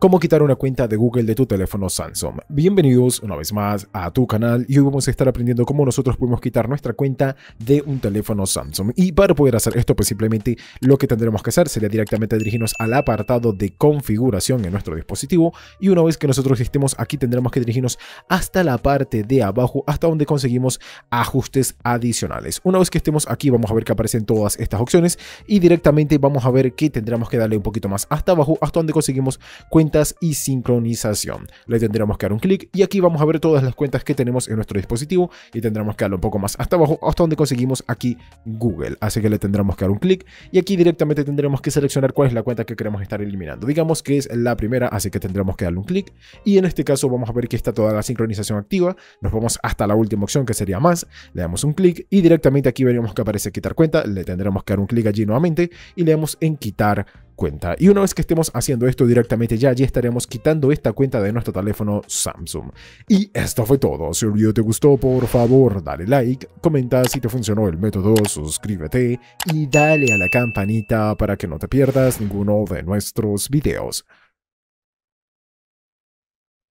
Cómo quitar una cuenta de Google de tu teléfono Samsung. Bienvenidos una vez más a tu canal y hoy vamos a estar aprendiendo cómo nosotros podemos quitar nuestra cuenta de un teléfono Samsung. Y para poder hacer esto, pues simplemente lo que tendremos que hacer sería directamente dirigirnos al apartado de configuración en nuestro dispositivo y una vez que nosotros estemos aquí tendremos que dirigirnos hasta la parte de abajo hasta donde conseguimos ajustes adicionales. Una vez que estemos aquí vamos a ver que aparecen todas estas opciones y directamente vamos a ver que tendremos que darle un poquito más hasta abajo hasta donde conseguimos cuenta y sincronización. Le tendremos que dar un clic y aquí vamos a ver todas las cuentas que tenemos en nuestro dispositivo y tendremos que darle un poco más hasta abajo hasta donde conseguimos aquí Google. Así que le tendremos que dar un clic y aquí directamente tendremos que seleccionar cuál es la cuenta que queremos estar eliminando. Digamos que es la primera, así que tendremos que darle un clic y en este caso vamos a ver que está toda la sincronización activa. Nos vamos hasta la última opción que sería más, le damos un clic y directamente aquí veremos que aparece quitar cuenta, le tendremos que dar un clic allí nuevamente y le damos en quitar cuenta. Y una vez que estemos haciendo esto directamente ya, ya estaremos quitando esta cuenta de nuestro teléfono Samsung. Y esto fue todo. Si el video te gustó, por favor, dale like, comenta si te funcionó el método, suscríbete y dale a la campanita para que no te pierdas ninguno de nuestros videos.